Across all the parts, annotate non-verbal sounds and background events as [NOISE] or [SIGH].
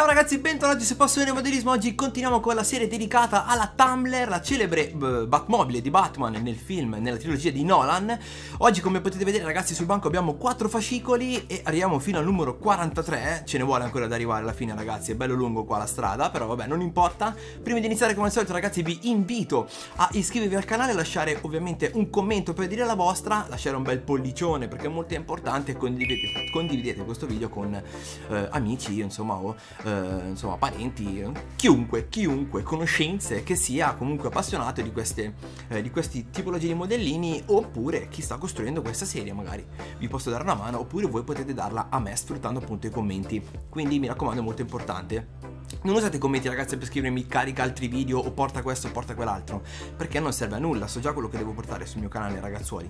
Ciao ragazzi, bentornati su Passione Modellismo. Oggi continuiamo con la serie dedicata alla Tumblr, la celebre Batmobile di Batman nel film, nella trilogia di Nolan. Oggi, come potete vedere, ragazzi, sul banco abbiamo 4 fascicoli e arriviamo fino al numero 43. Ce ne vuole ancora da arrivare alla fine, ragazzi. È bello lungo qua la strada, però vabbè, non importa. Prima di iniziare, come al solito, ragazzi, vi invito a iscrivervi al canale, lasciare ovviamente un commento per dire la vostra, lasciare un bel pollicione perché è molto importante condividete, condividete questo video con uh, amici, insomma, o. Uh, eh, insomma, parenti, chiunque, chiunque, conoscenze che sia comunque appassionato di queste eh, di questi tipologie di modellini oppure chi sta costruendo questa serie magari. Vi posso dare una mano oppure voi potete darla a me sfruttando appunto i commenti. Quindi mi raccomando è molto importante. Non usate i commenti ragazzi per scrivermi carica altri video o porta questo o porta quell'altro, perché non serve a nulla, so già quello che devo portare sul mio canale ragazzuoli.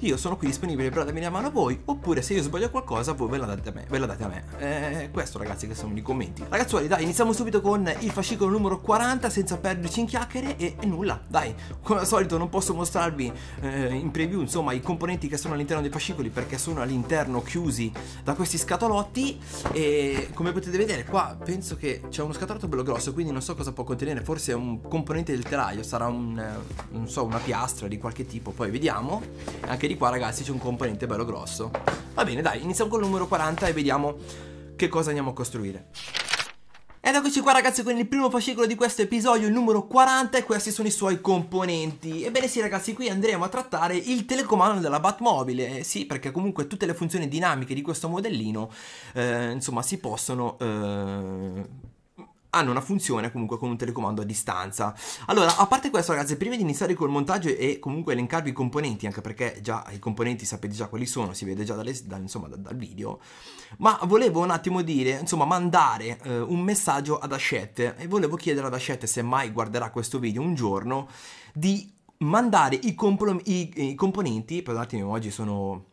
Io sono qui disponibile per darmi una mano a voi, oppure se io sbaglio qualcosa voi ve la date a me, ve la date a me. Eh, questo ragazzi che sono i commenti. Ragazzuoli dai, iniziamo subito con il fascicolo numero 40 senza perderci in chiacchiere e, e nulla, dai. Come al solito non posso mostrarvi eh, in preview insomma i componenti che sono all'interno dei fascicoli perché sono all'interno chiusi da questi scatolotti e come potete vedere qua penso che... Cioè, c'è uno scatolato bello grosso, quindi non so cosa può contenere, forse è un componente del telaio, sarà un, eh, non so, una piastra di qualche tipo, poi vediamo. Anche di qua ragazzi c'è un componente bello grosso. Va bene, dai, iniziamo col numero 40 e vediamo che cosa andiamo a costruire. Ed eccoci qua ragazzi con il primo fascicolo di questo episodio, il numero 40 e questi sono i suoi componenti. Ebbene sì ragazzi, qui andremo a trattare il telecomando della Batmobile, eh, sì perché comunque tutte le funzioni dinamiche di questo modellino eh, insomma si possono... Eh hanno una funzione comunque con un telecomando a distanza. Allora, a parte questo ragazzi, prima di iniziare col montaggio e comunque elencarvi i componenti, anche perché già i componenti sapete già quali sono, si vede già dalle, da, insomma, da, dal video, ma volevo un attimo dire, insomma, mandare eh, un messaggio ad Ascette e volevo chiedere ad Ascette, se mai guarderà questo video un giorno di mandare i, i, i componenti, perdonatemi oggi sono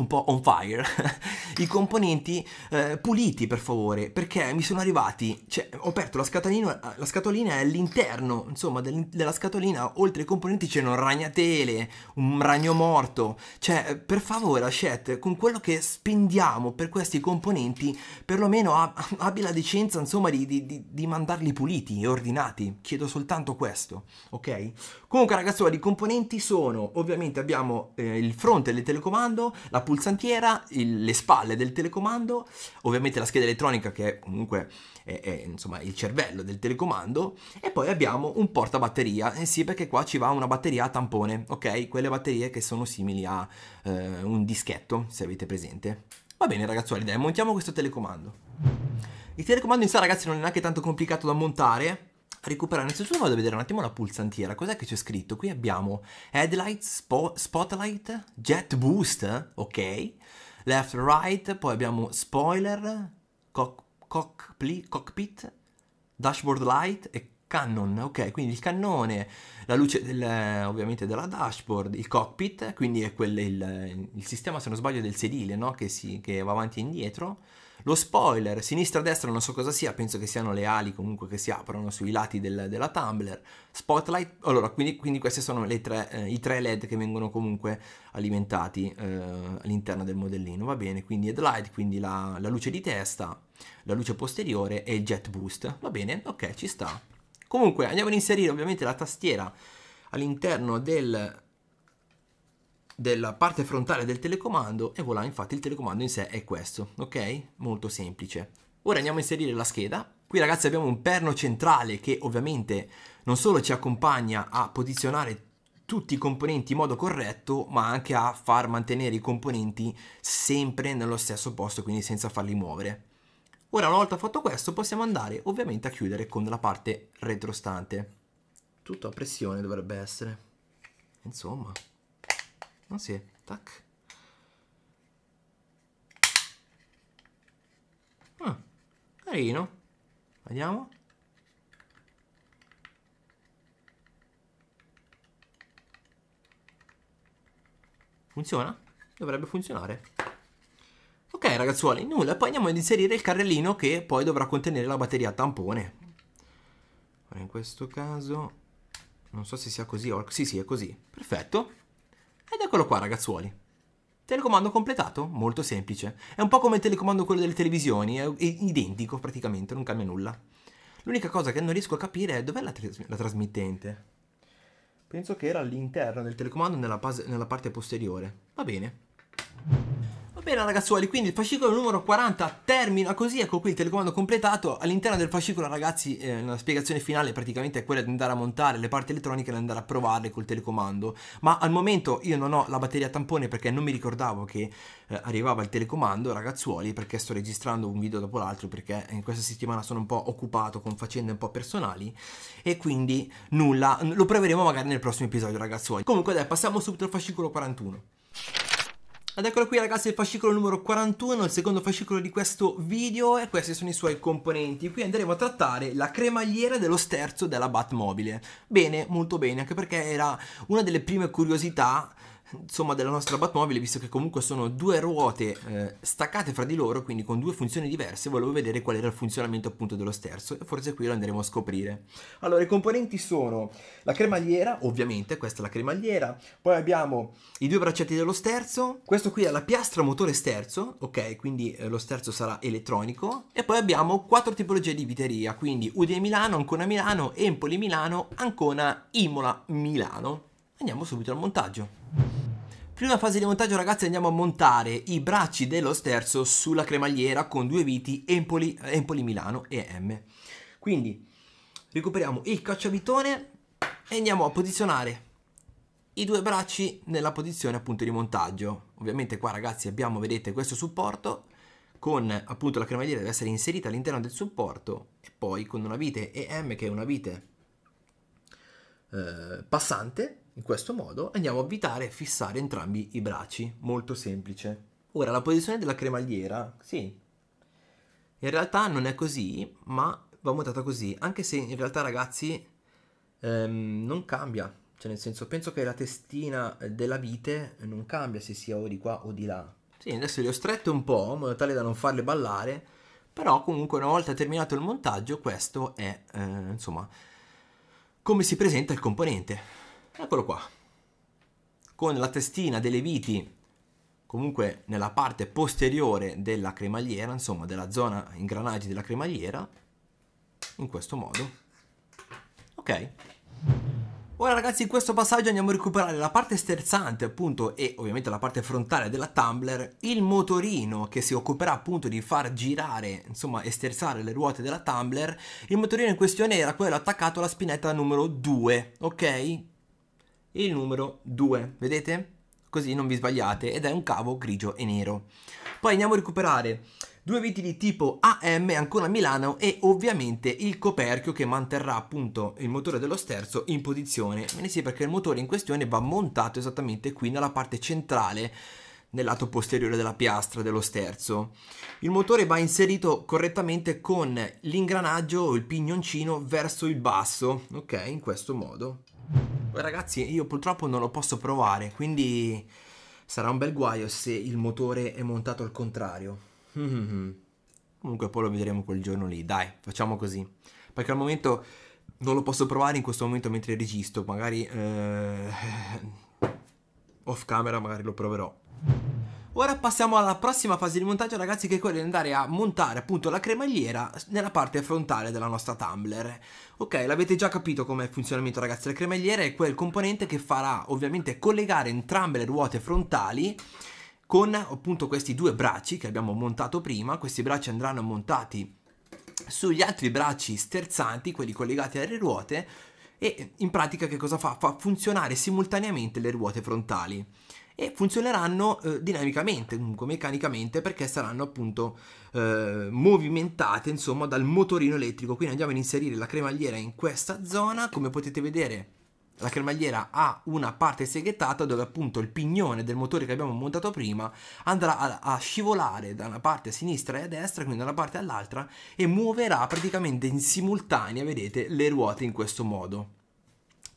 un po' on fire, [LAUGHS] i componenti eh, puliti per favore, perché mi sono arrivati, cioè ho aperto la scatolina, la scatolina e all'interno, insomma, del, della scatolina, oltre ai componenti c'erano ragnatele, un ragno morto, cioè per favore Ashet, con quello che spendiamo per questi componenti, perlomeno [LAUGHS] abbi la decenza, insomma, di, di, di mandarli puliti e ordinati, chiedo soltanto questo, ok? Comunque ragazzuoli, i componenti sono, ovviamente abbiamo eh, il fronte del telecomando, la pulsantiera, il, le spalle del telecomando, ovviamente la scheda elettronica che è comunque è, è, insomma, il cervello del telecomando e poi abbiamo un portabatteria, eh sì perché qua ci va una batteria a tampone, ok? Quelle batterie che sono simili a eh, un dischetto, se avete presente. Va bene ragazzuoli, dai, montiamo questo telecomando. Il telecomando in sé ragazzi non è neanche tanto complicato da montare, recuperare. Innanzitutto vado a vedere un attimo la pulsantiera, cos'è che c'è scritto? Qui abbiamo Headlight, spo Spotlight, Jet Boost, ok, Left Right, poi abbiamo Spoiler, cock, cock, Cockpit, Dashboard Light e Cannon, ok? Quindi il cannone, la luce del, ovviamente della dashboard, il cockpit, quindi è quel, il, il, sistema se non sbaglio del sedile, no? Che, si, che va avanti e indietro lo spoiler, sinistra-destra non so cosa sia, penso che siano le ali comunque che si aprono sui lati del, della Tumblr. Spotlight, allora, quindi, quindi questi sono tre, eh, i tre LED che vengono comunque alimentati eh, all'interno del modellino, va bene? Quindi headlight, quindi la, la luce di testa, la luce posteriore e il jet boost, va bene? Ok, ci sta. Comunque andiamo ad inserire ovviamente la tastiera all'interno del della parte frontale del telecomando e voilà, infatti il telecomando in sé è questo, ok? Molto semplice. Ora andiamo a inserire la scheda. Qui ragazzi abbiamo un perno centrale che ovviamente non solo ci accompagna a posizionare tutti i componenti in modo corretto, ma anche a far mantenere i componenti sempre nello stesso posto, quindi senza farli muovere. Ora una volta fatto questo possiamo andare ovviamente a chiudere con la parte retrostante. Tutto a pressione dovrebbe essere. Insomma... Ah si, tac. Ah, carino. Vediamo. Funziona? Dovrebbe funzionare. Ok ragazzuoli, nulla, poi andiamo ad inserire il carrellino che poi dovrà contenere la batteria tampone. Ora In questo caso, non so se sia così, o... sì sì è così, perfetto. Eccolo qua ragazzuoli. Telecomando completato? Molto semplice. È un po' come il telecomando quello delle televisioni, è identico praticamente, non cambia nulla. L'unica cosa che non riesco a capire è dov'è la, la trasmittente. Penso che era all'interno del telecomando nella, nella parte posteriore. Va bene. Va bene ragazzuoli, quindi il fascicolo numero 40 termina così, ecco qui il telecomando completato, all'interno del fascicolo ragazzi eh, la spiegazione finale praticamente è quella di andare a montare le parti elettroniche e andare a provarle col telecomando, ma al momento io non ho la batteria tampone perché non mi ricordavo che eh, arrivava il telecomando ragazzuoli perché sto registrando un video dopo l'altro perché in questa settimana sono un po' occupato con faccende un po' personali e quindi nulla, lo proveremo magari nel prossimo episodio ragazzuoli. Comunque dai, passiamo subito al fascicolo 41. Ed eccolo qui ragazzi il fascicolo numero 41, il secondo fascicolo di questo video e questi sono i suoi componenti. Qui andremo a trattare la cremagliera dello sterzo della Batmobile. Bene, molto bene, anche perché era una delle prime curiosità insomma, della nostra Batmobile, visto che comunque sono due ruote eh, staccate fra di loro, quindi con due funzioni diverse, volevo vedere qual era il funzionamento appunto dello sterzo e forse qui lo andremo a scoprire. Allora, i componenti sono la cremagliera, ovviamente, questa è la cremagliera, poi abbiamo i due braccetti dello sterzo, questo qui è la piastra motore sterzo, ok, quindi eh, lo sterzo sarà elettronico, e poi abbiamo quattro tipologie di viteria, quindi Udine Milano, Ancona Milano, Empoli Milano, Ancona Imola Milano. Andiamo subito al montaggio. Prima fase di montaggio ragazzi andiamo a montare i bracci dello sterzo sulla cremagliera con due viti Empoli, Empoli Milano e M. Quindi recuperiamo il cacciavitone e andiamo a posizionare i due bracci nella posizione appunto di montaggio. Ovviamente qua ragazzi abbiamo, vedete, questo supporto con appunto la cremagliera deve essere inserita all'interno del supporto e poi con una vite EM che è una vite eh, passante in questo modo andiamo a avvitare e fissare entrambi i bracci, molto semplice. Ora la posizione della cremagliera, sì, in realtà non è così, ma va montata così, anche se in realtà ragazzi ehm, non cambia, cioè nel senso penso che la testina della vite non cambia se sia o di qua o di là. Sì, adesso le ho strette un po' in modo tale da non farle ballare, però comunque una volta terminato il montaggio questo è eh, insomma come si presenta il componente. Eccolo qua. Con la testina delle viti comunque nella parte posteriore della cremagliera, insomma della zona ingranaggi della cremagliera, in questo modo. Ok. Ora ragazzi in questo passaggio andiamo a recuperare la parte sterzante appunto e ovviamente la parte frontale della Tumbler, il motorino che si occuperà appunto di far girare insomma e sterzare le ruote della Tumbler, il motorino in questione era quello attaccato alla spinetta numero 2 ok il numero 2, vedete? Così non vi sbagliate ed è un cavo grigio e nero. Poi andiamo a recuperare due viti di tipo AM ancora a Milano e ovviamente il coperchio che manterrà appunto il motore dello sterzo in posizione. Me ne sì perché il motore in questione va montato esattamente qui nella parte centrale nel lato posteriore della piastra dello sterzo. Il motore va inserito correttamente con l'ingranaggio o il pignoncino verso il basso, ok? In questo modo ragazzi io purtroppo non lo posso provare, quindi sarà un bel guaio se il motore è montato al contrario. [LAUGHS] Comunque poi lo vedremo quel giorno lì, dai, facciamo così. Perché al momento non lo posso provare in questo momento mentre registro, magari eh, [LAUGHS] off camera magari lo proverò. Ora passiamo alla prossima fase di montaggio ragazzi che è quella di andare a montare appunto la cremagliera nella parte frontale della nostra tumbler. Ok, l'avete già capito come funzionamento ragazzi, la cremagliera è quel componente che farà ovviamente collegare entrambe le ruote frontali con appunto questi due bracci che abbiamo montato prima, questi bracci andranno montati sugli altri bracci sterzanti, quelli collegati alle ruote e in pratica che cosa fa? Fa funzionare simultaneamente le ruote frontali e funzioneranno eh, dinamicamente, comunque meccanicamente, perché saranno appunto eh, movimentate insomma dal motorino elettrico. Quindi andiamo ad inserire la cremagliera in questa zona, come potete vedere la cremagliera ha una parte seghettata dove appunto il pignone del motore che abbiamo montato prima andrà a, a scivolare da una parte a sinistra e a destra, quindi da una parte all'altra e muoverà praticamente in simultanea, vedete, le ruote in questo modo.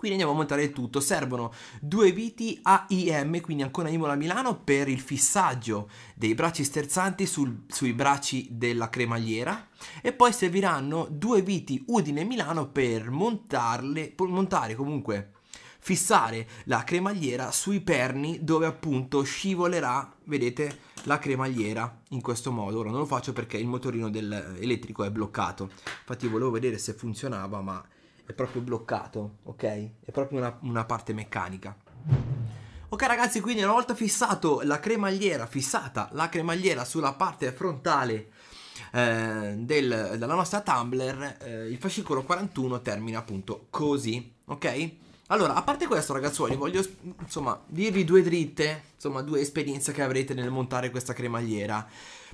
Quindi andiamo a montare il tutto. Servono due viti AIM, quindi ancora Imola Milano, per il fissaggio dei bracci sterzanti sul, sui bracci della cremagliera. E poi serviranno due viti Udine Milano per montarle, montare comunque fissare la cremagliera sui perni dove appunto scivolerà, vedete, la cremagliera in questo modo. Ora non lo faccio perché il motorino elettrico è bloccato. Infatti volevo vedere se funzionava, ma è proprio bloccato, ok? È proprio una, una parte meccanica. Ok ragazzi, quindi una volta fissato la cremagliera, fissata la cremagliera sulla parte frontale eh, del, della nostra Tumblr, eh, il fascicolo 41 termina appunto così, ok? Allora, a parte questo ragazzuoli, voglio insomma dirvi due dritte, insomma due esperienze che avrete nel montare questa cremagliera.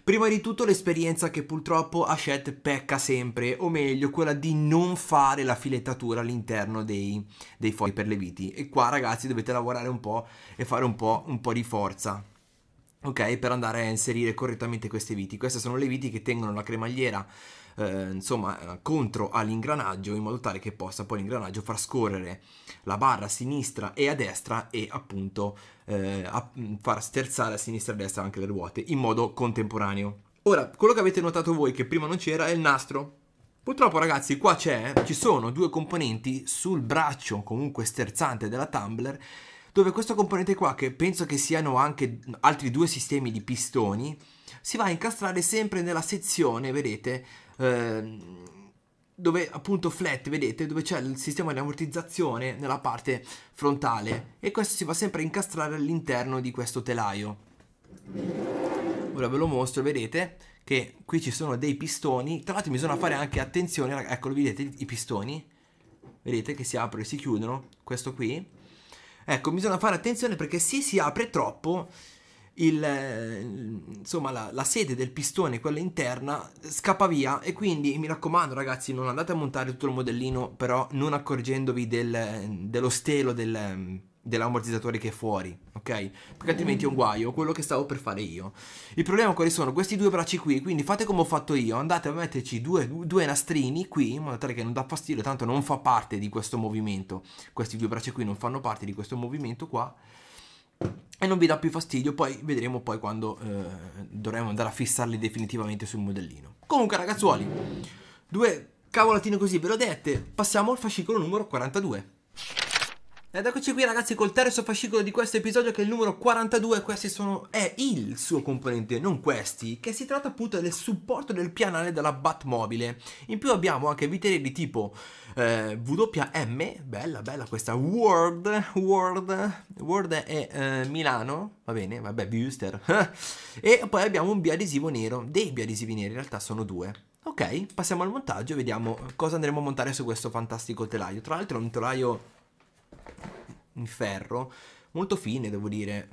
Prima di tutto l'esperienza che purtroppo Hachette pecca sempre, o meglio quella di non fare la filettatura all'interno dei, dei fogli per le viti. E qua ragazzi dovete lavorare un po' e fare un po', un po di forza ok? Per andare a inserire correttamente queste viti. Queste sono le viti che tengono la cremagliera eh, insomma eh, contro all'ingranaggio in modo tale che possa poi l'ingranaggio far scorrere la barra a sinistra e a destra e appunto eh, a mm, far sterzare a sinistra e a destra anche le ruote in modo contemporaneo. Ora, quello che avete notato voi che prima non c'era è il nastro. Purtroppo ragazzi qua c'è, ci sono due componenti sul braccio comunque sterzante della tumbler dove questo componente qua, che penso che siano anche altri due sistemi di pistoni, si va a incastrare sempre nella sezione, vedete, eh, dove appunto flat, vedete, dove c'è il sistema di ammortizzazione nella parte frontale e questo si va sempre a incastrare all'interno di questo telaio. Ora ve lo mostro, vedete che qui ci sono dei pistoni, tra l'altro bisogna fare anche attenzione, eccolo, vedete i pistoni, vedete che si aprono e si chiudono, questo qui, Ecco, bisogna fare attenzione perché se si apre troppo, il, eh, insomma, la, la, sede del pistone, quella interna, scappa via e quindi mi raccomando ragazzi non andate a montare tutto il modellino però non accorgendovi del, dello stelo del, dell'ammortizzatore che è fuori, ok? Perché altrimenti è un guaio, quello che stavo per fare io. Il problema quali sono? Questi due bracci qui, quindi fate come ho fatto io, andate a metterci due, due nastrini qui, in modo tale che non dà fastidio, tanto non fa parte di questo movimento. Questi due bracci qui non fanno parte di questo movimento qua e non vi dà più fastidio, poi vedremo poi quando eh, dovremo andare a fissarli definitivamente sul modellino. Comunque ragazzuoli, due cavolatine così ve l'ho dette, passiamo al fascicolo numero 42. Ed eccoci qui ragazzi col terzo fascicolo di questo episodio che è il numero 42 questi sono... è il suo componente, non questi che si tratta appunto del supporto del pianale della Batmobile in più abbiamo anche viterie di tipo eh, WM, bella bella questa World, World, World è eh, Milano va bene, vabbè Buster [LAUGHS] e poi abbiamo un biadesivo nero, dei biadesivi neri in realtà sono due ok, passiamo al montaggio e vediamo cosa andremo a montare su questo fantastico telaio tra l'altro è un telaio in ferro, molto fine devo dire,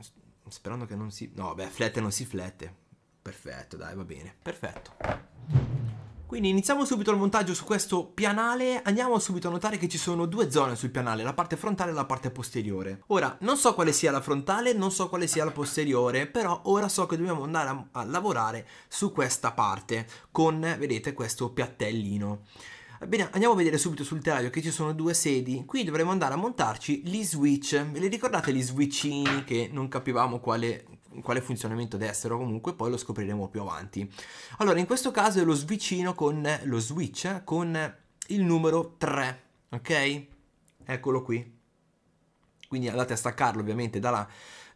sperando che non si... no beh, flette non si flette, perfetto dai va bene, perfetto. Quindi iniziamo subito il montaggio su questo pianale, andiamo subito a notare che ci sono due zone sul pianale, la parte frontale e la parte posteriore. Ora, non so quale sia la frontale, non so quale sia la posteriore, però ora so che dobbiamo andare a, a lavorare su questa parte, con, vedete, questo piattellino. Bene, andiamo a vedere subito sul telaio che ci sono due sedi. Qui dovremo andare a montarci gli switch. Ve li ricordate gli switchini che non capivamo quale, quale funzionamento dessero comunque poi lo scopriremo più avanti allora in questo caso è lo switchino con lo switch eh, con il numero 3 ok eccolo qui quindi andate a staccarlo ovviamente dalla,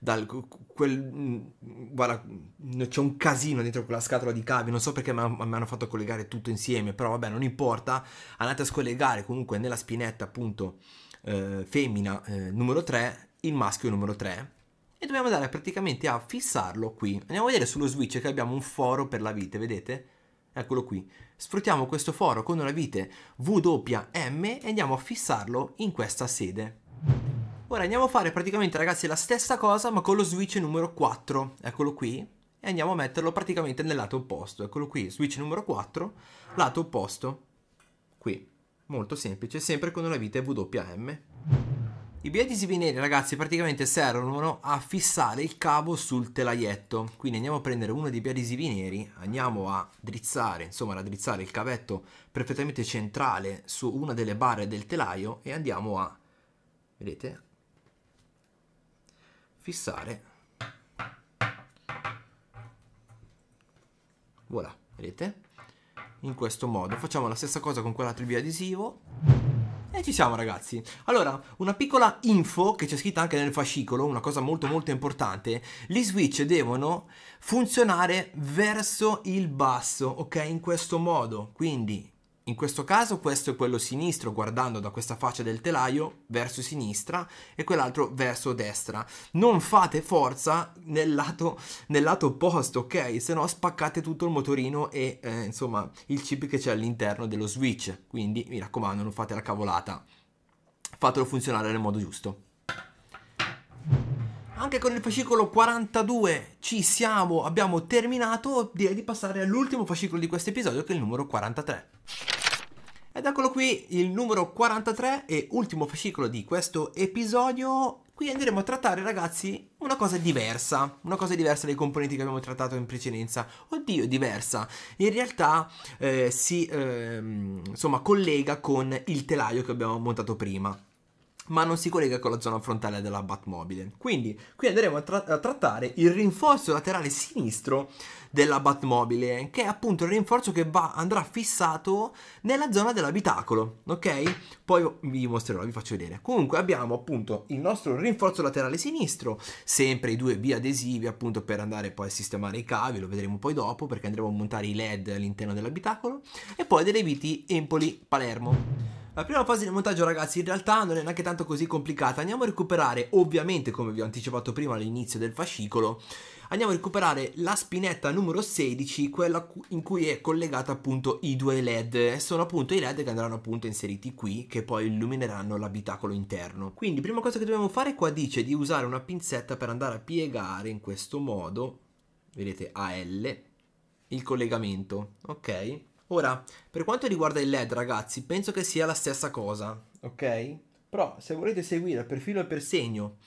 dal quel mm, guarda mm, c'è un casino dentro quella scatola di cavi non so perché mi hanno fatto collegare tutto insieme però vabbè non importa andate a scollegare comunque nella spinetta appunto eh, femmina eh, numero 3 il maschio numero 3 e dobbiamo andare praticamente a fissarlo qui andiamo a vedere sullo switch che abbiamo un foro per la vite vedete eccolo qui sfruttiamo questo foro con una vite WM e andiamo a fissarlo in questa sede Ora andiamo a fare praticamente ragazzi la stessa cosa ma con lo switch numero 4, eccolo qui, e andiamo a metterlo praticamente nel lato opposto, eccolo qui, switch numero 4, lato opposto, qui, molto semplice, sempre con una vita WM. I biadisivi neri ragazzi praticamente servono a fissare il cavo sul telaietto, quindi andiamo a prendere uno dei biadisivi neri, andiamo a drizzare, insomma raddrizzare il cavetto perfettamente centrale su una delle barre del telaio e andiamo a, vedete, fissare voilà vedete in questo modo facciamo la stessa cosa con quell'altro biadesivo e ci siamo ragazzi allora una piccola info che c'è scritta anche nel fascicolo una cosa molto molto importante gli switch devono funzionare verso il basso ok in questo modo quindi in questo caso questo è quello sinistro guardando da questa faccia del telaio verso sinistra e quell'altro verso destra. Non fate forza nel lato, nel lato opposto, ok? Se no spaccate tutto il motorino e eh, insomma il chip che c'è all'interno dello switch. Quindi mi raccomando non fate la cavolata, fatelo funzionare nel modo giusto anche con il fascicolo 42 ci siamo, abbiamo terminato, direi di passare all'ultimo fascicolo di questo episodio che è il numero 43. Ed eccolo qui il numero 43 e ultimo fascicolo di questo episodio. Qui andremo a trattare, ragazzi, una cosa diversa, una cosa diversa dai componenti che abbiamo trattato in precedenza. Oddio, diversa. In realtà eh, si eh, insomma collega con il telaio che abbiamo montato prima ma non si collega con la zona frontale della Batmobile. Quindi qui andremo a, tra- a, trattare il rinforzo laterale sinistro della Batmobile, che è appunto il rinforzo che va- andrà fissato nella zona dell'abitacolo, ok? Poi vi mostrerò, vi faccio vedere. Comunque abbiamo appunto il nostro rinforzo laterale sinistro, sempre i due biadesivi appunto per andare poi a sistemare i cavi, lo vedremo poi dopo perché andremo a montare i LED all'interno dell'abitacolo e poi delle viti Empoli Palermo. La prima fase di montaggio ragazzi in realtà non è neanche tanto così complicata, andiamo a recuperare ovviamente come vi ho anticipato prima all'inizio del fascicolo, andiamo a recuperare la spinetta numero 16, quella in cui è collegata appunto i due led, sono appunto i led che andranno appunto inseriti qui che poi illumineranno l'abitacolo interno. Quindi prima cosa che dobbiamo fare qua dice di usare una pinzetta per andare a piegare in questo modo, vedete AL, il collegamento, ok? Ora, per quanto riguarda il LED, ragazzi, penso che sia la stessa cosa, ok? Però se volete seguire per filo e per segno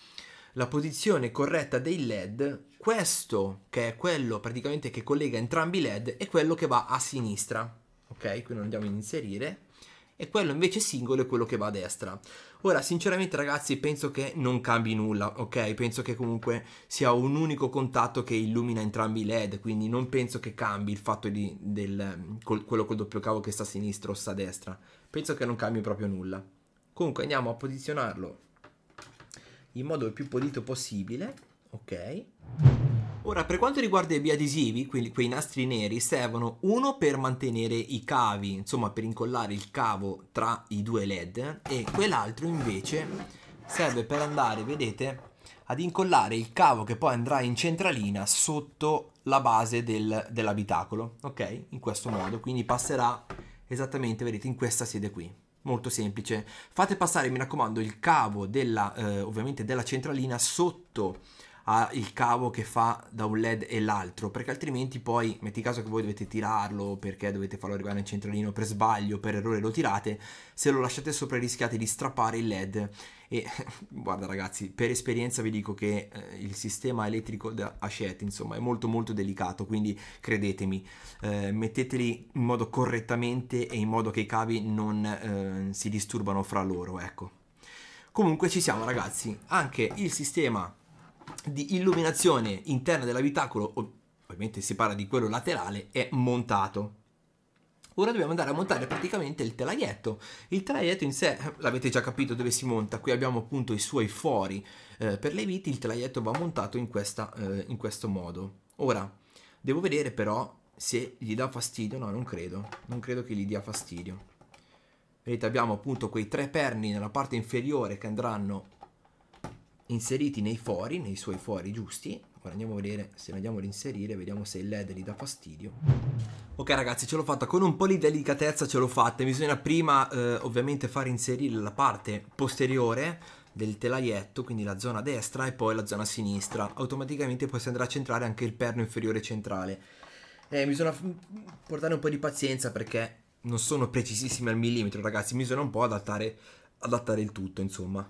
la posizione corretta dei LED, questo che è quello praticamente che collega entrambi i LED è quello che va a sinistra, ok? Quindi andiamo a inserire e quello invece singolo è quello che va a destra. Ora, sinceramente ragazzi, penso che non cambi nulla, ok? Penso che comunque sia un unico contatto che illumina entrambi i LED, quindi non penso che cambi il fatto di del, col, quello col doppio cavo che sta a sinistra o sta a destra. Penso che non cambi proprio nulla. Comunque andiamo a posizionarlo in modo il più pulito possibile, ok? Ora, per quanto riguarda i biadesivi, quelli, quei nastri neri servono uno per mantenere i cavi, insomma per incollare il cavo tra i due led e quell'altro invece serve per andare, vedete, ad incollare il cavo che poi andrà in centralina sotto la base del, dell'abitacolo, ok? In questo modo, quindi passerà esattamente, vedete, in questa sede qui. Molto semplice. Fate passare, mi raccomando, il cavo della, eh, ovviamente della centralina sotto ha il cavo che fa da un led e l'altro perché altrimenti poi metti caso che voi dovete tirarlo perché dovete farlo arrivare nel centralino per sbaglio per errore lo tirate se lo lasciate sopra rischiate di strappare il led e [LAUGHS] guarda ragazzi per esperienza vi dico che eh, il sistema elettrico da Hachette insomma è molto molto delicato quindi credetemi eh, metteteli in modo correttamente e in modo che i cavi non eh, si disturbano fra loro ecco comunque ci siamo ragazzi anche il sistema di illuminazione interna dell'abitacolo, ovviamente si parla di quello laterale, è montato. Ora dobbiamo andare a montare praticamente il telaietto. Il telaietto in sé, eh, l'avete già capito dove si monta, qui abbiamo appunto i suoi fori eh, per le viti, il telaietto va montato in, questa, eh, in questo modo. Ora, devo vedere però se gli dà fastidio, no non credo, non credo che gli dia fastidio. Vedete abbiamo appunto quei tre perni nella parte inferiore che andranno inseriti nei fori, nei suoi fori giusti. Ora andiamo a vedere se ne andiamo ad inserire, vediamo se il led gli dà fastidio. Ok ragazzi, ce l'ho fatta con un po' di delicatezza, ce l'ho fatta. Bisogna prima eh, ovviamente far inserire la parte posteriore del telaietto, quindi la zona destra e poi la zona sinistra. Automaticamente poi si andrà a centrare anche il perno inferiore centrale. Eh, bisogna portare un po' di pazienza perché non sono precisissimi al millimetro, ragazzi. Bisogna un po' adattare, adattare il tutto, insomma.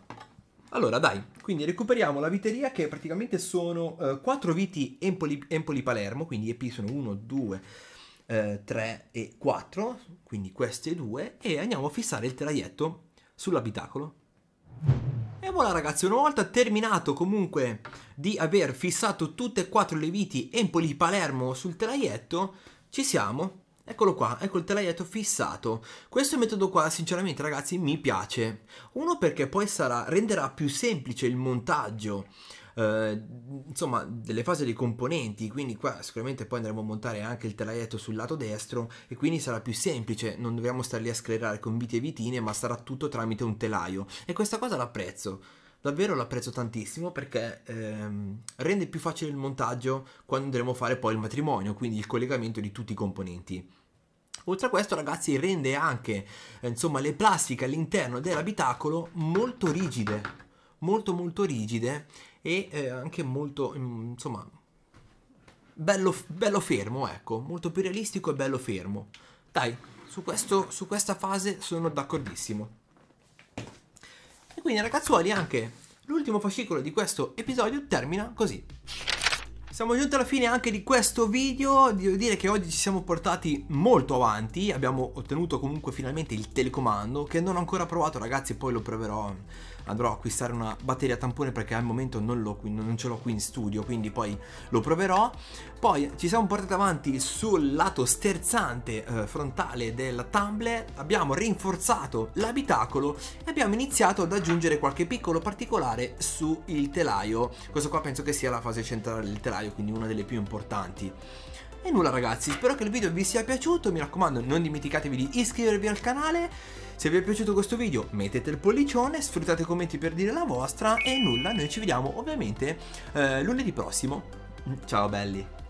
Allora, dai, quindi recuperiamo la viteria che praticamente sono eh, 4 viti Empoli-Palermo, quindi EP sono 1, 2, eh, 3 e 4, quindi queste due, e andiamo a fissare il traietto sull'abitacolo. E voilà ragazzi, una volta terminato comunque di aver fissato tutte e quattro le viti Empoli-Palermo sul traietto, ci siamo, Eccolo qua, ecco il telaietto fissato. Questo metodo qua sinceramente ragazzi mi piace. Uno perché poi sarà, renderà più semplice il montaggio. Eh, insomma delle fasi dei componenti quindi qua sicuramente poi andremo a montare anche il telaietto sul lato destro e quindi sarà più semplice non dobbiamo stare lì a sclerare con viti e vitine ma sarà tutto tramite un telaio e questa cosa l'apprezzo davvero l'apprezzo tantissimo perché ehm, rende più facile il montaggio quando andremo a fare poi il matrimonio, quindi il collegamento di tutti i componenti. Oltre a questo, ragazzi, rende anche eh, insomma, le plastiche all'interno dell'abitacolo molto rigide, molto molto rigide e eh, anche molto, mm, insomma, bello, bello, fermo, ecco, molto più realistico e bello fermo. Dai, su, questo, su questa fase sono d'accordissimo quindi ragazzuoli anche l'ultimo fascicolo di questo episodio termina così. Siamo giunti alla fine anche di questo video, devo dire che oggi ci siamo portati molto avanti, abbiamo ottenuto comunque finalmente il telecomando che non ho ancora provato ragazzi, poi lo proverò andrò a acquistare una batteria tampone perché al momento non, qui, non ce l'ho qui in studio, quindi poi lo proverò. Poi ci siamo portati avanti sul lato sterzante eh, frontale della Tumblr, abbiamo rinforzato l'abitacolo e abbiamo iniziato ad aggiungere qualche piccolo particolare sul telaio. Questo qua penso che sia la fase centrale del telaio, quindi una delle più importanti. E nulla ragazzi, spero che il video vi sia piaciuto, mi raccomando non dimenticatevi di iscrivervi al canale se vi è piaciuto questo video mettete il pollicione, sfruttate i commenti per dire la vostra e nulla, noi ci vediamo ovviamente eh, lunedì prossimo. Ciao belli!